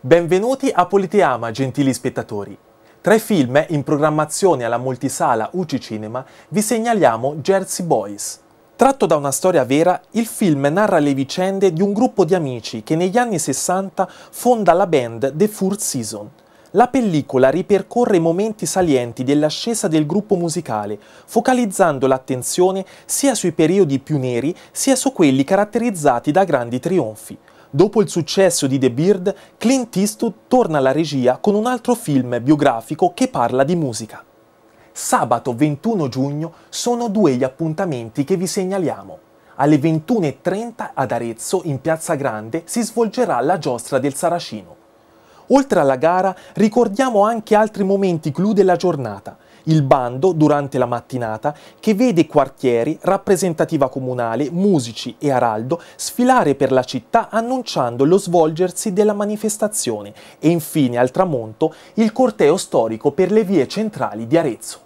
Benvenuti a Politeama, gentili spettatori. Tra i film in programmazione alla multisala UC Cinema vi segnaliamo Jersey Boys. Tratto da una storia vera, il film narra le vicende di un gruppo di amici che negli anni 60 fonda la band The Four Season, la pellicola ripercorre i momenti salienti dell'ascesa del gruppo musicale, focalizzando l'attenzione sia sui periodi più neri sia su quelli caratterizzati da grandi trionfi. Dopo il successo di The Beard, Clint Eastwood torna alla regia con un altro film biografico che parla di musica. Sabato 21 giugno sono due gli appuntamenti che vi segnaliamo. Alle 21.30 ad Arezzo, in Piazza Grande, si svolgerà la giostra del Saracino. Oltre alla gara, ricordiamo anche altri momenti clou della giornata. Il bando durante la mattinata che vede quartieri, rappresentativa comunale, musici e araldo sfilare per la città annunciando lo svolgersi della manifestazione e infine al tramonto il corteo storico per le vie centrali di Arezzo.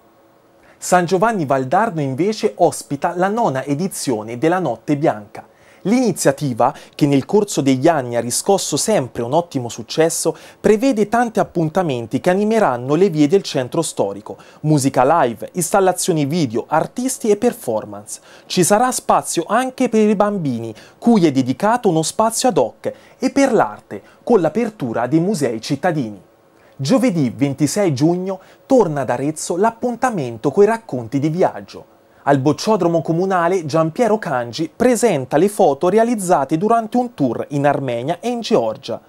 San Giovanni Valdarno invece ospita la nona edizione della Notte Bianca, L'iniziativa, che nel corso degli anni ha riscosso sempre un ottimo successo, prevede tanti appuntamenti che animeranno le vie del centro storico, musica live, installazioni video, artisti e performance. Ci sarà spazio anche per i bambini, cui è dedicato uno spazio ad hoc, e per l'arte, con l'apertura dei musei cittadini. Giovedì 26 giugno torna ad Arezzo l'appuntamento coi racconti di viaggio, al bocciodromo comunale Giampiero Cangi presenta le foto realizzate durante un tour in Armenia e in Georgia.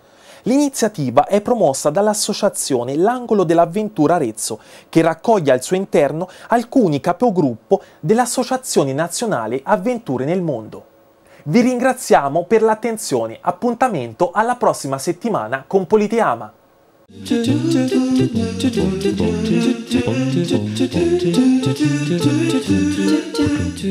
L'iniziativa è promossa dall'associazione L'Angolo dell'Avventura Arezzo, che raccoglie al suo interno alcuni capogruppo dell'Associazione Nazionale Avventure nel Mondo. Vi ringraziamo per l'attenzione, appuntamento alla prossima settimana con Politeama.